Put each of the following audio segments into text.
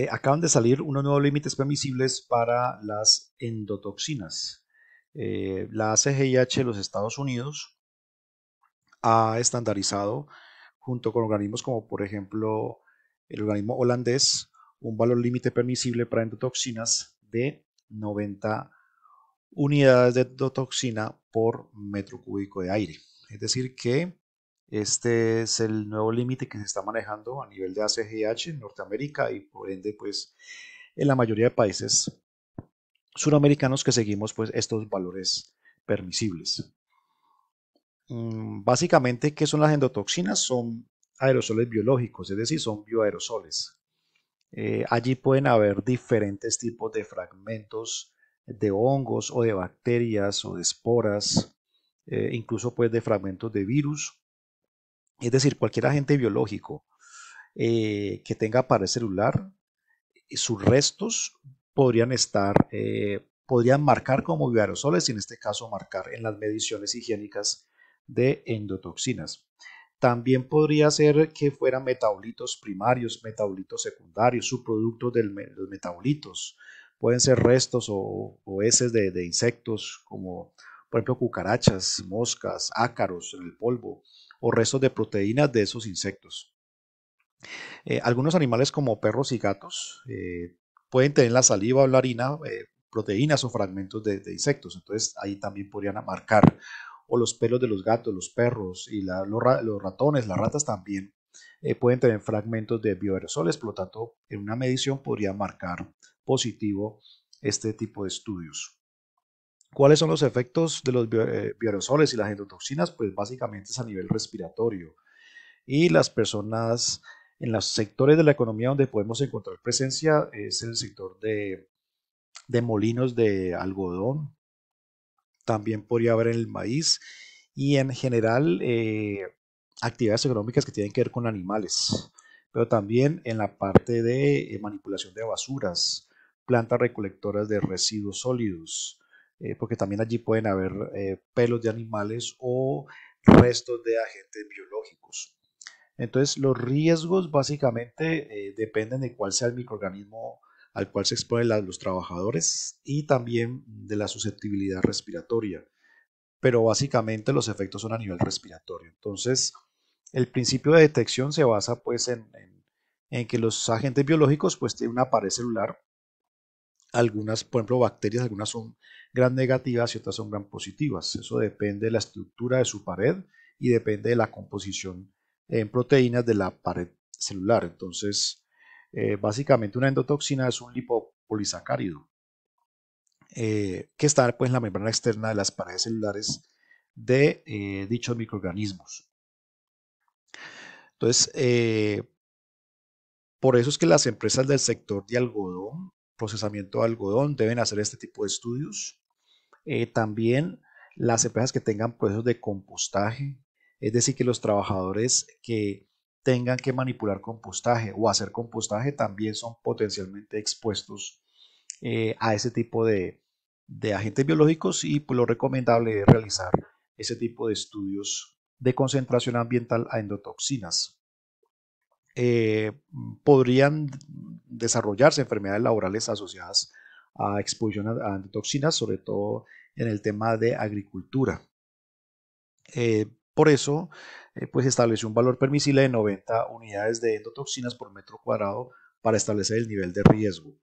Eh, acaban de salir unos nuevos límites permisibles para las endotoxinas. Eh, la CGIH de los Estados Unidos ha estandarizado, junto con organismos como por ejemplo el organismo holandés, un valor límite permisible para endotoxinas de 90 unidades de endotoxina por metro cúbico de aire. Es decir, que este es el nuevo límite que se está manejando a nivel de ACGH en Norteamérica y por ende pues en la mayoría de países suramericanos que seguimos pues estos valores permisibles. Mm, básicamente, ¿qué son las endotoxinas? Son aerosoles biológicos, es decir, son bioaerosoles. Eh, allí pueden haber diferentes tipos de fragmentos de hongos o de bacterias o de esporas, eh, incluso pues de fragmentos de virus es decir, cualquier agente biológico eh, que tenga pared celular, eh, sus restos podrían estar, eh, podrían marcar como bioaerosoles y en este caso marcar en las mediciones higiénicas de endotoxinas. También podría ser que fueran metabolitos primarios, metabolitos secundarios, subproductos de los metabolitos. Pueden ser restos o, heces de, insectos como, por ejemplo, cucarachas, moscas, ácaros en el polvo, o restos de proteínas de esos insectos. Eh, algunos animales como perros y gatos eh, pueden tener la saliva o la harina, eh, proteínas o fragmentos de, insectos, entonces ahí también podrían marcar. O los pelos de los gatos, los perros y los, ratones, las ratas también pueden tener fragmentos de bioaerosoles, por lo tanto, en una medición podría marcar positivo este tipo de estudios. ¿Cuáles son los efectos de los eh, bioaerosoles y las endotoxinas? Pues básicamente es a nivel respiratorio. Y las personas en los sectores de la economía donde podemos encontrar presencia es el sector de, molinos de algodón. También podría haber en el maíz y en general eh, actividades económicas que tienen que ver con animales, pero también en la parte de eh, manipulación de basuras, plantas recolectoras de residuos sólidos, eh, porque también allí pueden haber eh, pelos de animales o restos de agentes biológicos. Entonces, los riesgos básicamente eh, dependen de cuál sea el microorganismo al cual se exponen los trabajadores y también de la susceptibilidad respiratoria. Pero básicamente los efectos son a nivel respiratorio. Entonces, el principio de detección se basa pues en, que los agentes biológicos pues tienen una pared celular algunas, por ejemplo, bacterias, algunas son gran negativas y otras son gran positivas. Eso depende de la estructura de su pared y depende de la composición en proteínas de la pared celular. Entonces, eh, básicamente una endotoxina es un lipopolisacárido eh, que está pues, en la membrana externa de las paredes celulares de eh, dichos microorganismos. Entonces, por eso es que las empresas del sector de algodón procesamiento de algodón deben hacer este tipo de estudios. Eh, también las empresas que tengan procesos de compostaje, es decir, que los trabajadores que tengan que manipular compostaje o hacer compostaje también son potencialmente expuestos eh, a ese tipo de, agentes biológicos y pues, lo recomendable es realizar ese tipo de estudios de concentración ambiental a endotoxinas. Eh, podrían desarrollarse enfermedades laborales asociadas a exposición a antitoxinas, sobre todo en el tema de agricultura. Eh, por eso, eh, pues estableció un valor permisible de 90 unidades de endotoxinas por metro cuadrado para establecer el nivel de riesgo.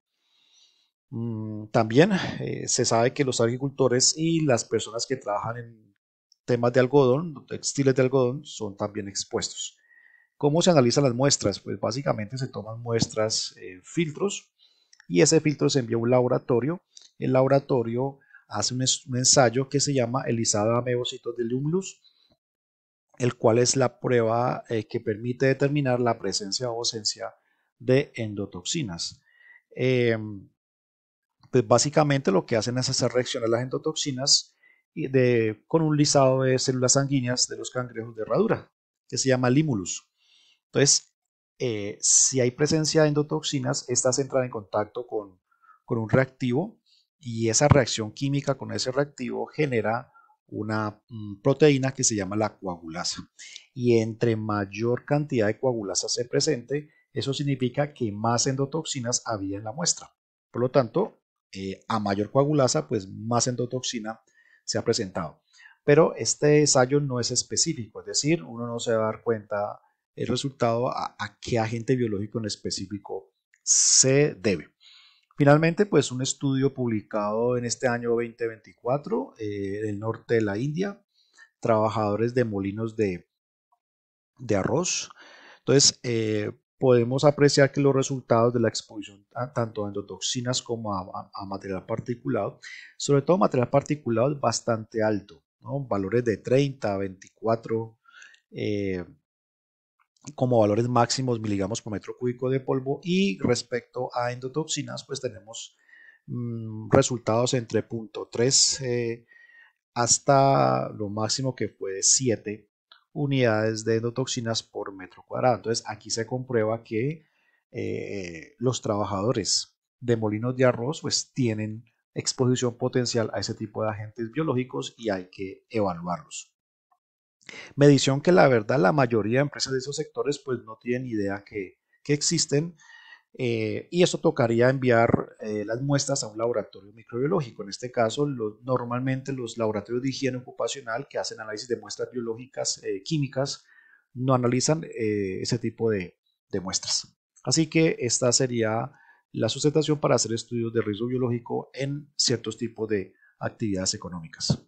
Mm, también eh, se sabe que los agricultores y las personas que trabajan en temas de algodón, textiles de algodón, son también expuestos. ¿Cómo se analizan las muestras? Pues básicamente se toman muestras, eh, filtros, y ese filtro se envía a un laboratorio. El laboratorio hace un, ensayo que se llama el lisado de amebocitos de limulus, el cual es la prueba eh, que permite determinar la presencia o ausencia de endotoxinas. Em, pues básicamente lo que hacen es hacer reaccionar las endotoxinas con un lisado de células sanguíneas de los cangrejos de herradura, que se llama limulus. Entonces, eh, si hay presencia de endotoxinas, estas entran en contacto con, un reactivo y esa reacción química con ese reactivo genera una mm, proteína que se llama la coagulasa. Y entre mayor cantidad de coagulasa se presente, eso significa que más endotoxinas había en la muestra. Por lo tanto, eh, a mayor coagulasa, pues más endotoxina se ha presentado. Pero este ensayo no es específico, es decir, uno no se va a dar cuenta el resultado a, qué agente biológico en específico se debe. Finalmente, pues un estudio publicado en este año 2024 eh, en el norte de la India, trabajadores de molinos de, arroz. Entonces, eh, podemos apreciar que los resultados de la exposición tanto a endotoxinas como a, material particulado, sobre todo material particulado es bastante alto, valores de 30, 24, como valores máximos miligramos por metro cúbico de polvo y respecto a endotoxinas pues tenemos mm, resultados entre 0.3 tres eh, hasta lo máximo que fue 7 unidades de endotoxinas por metro cuadrado. Entonces aquí se comprueba que eh, los trabajadores de molinos de arroz pues tienen exposición potencial a ese tipo de agentes biológicos y hay que evaluarlos. Medición que la verdad la mayoría de empresas de esos sectores pues no tienen idea que, existen eh, y eso tocaría enviar eh, las muestras a un laboratorio microbiológico. En este caso, normalmente los laboratorios de higiene ocupacional que hacen análisis de muestras biológicas eh, químicas no analizan ese tipo de, de, muestras. Así que esta sería la sustentación para hacer estudios de riesgo biológico en ciertos tipos de actividades económicas.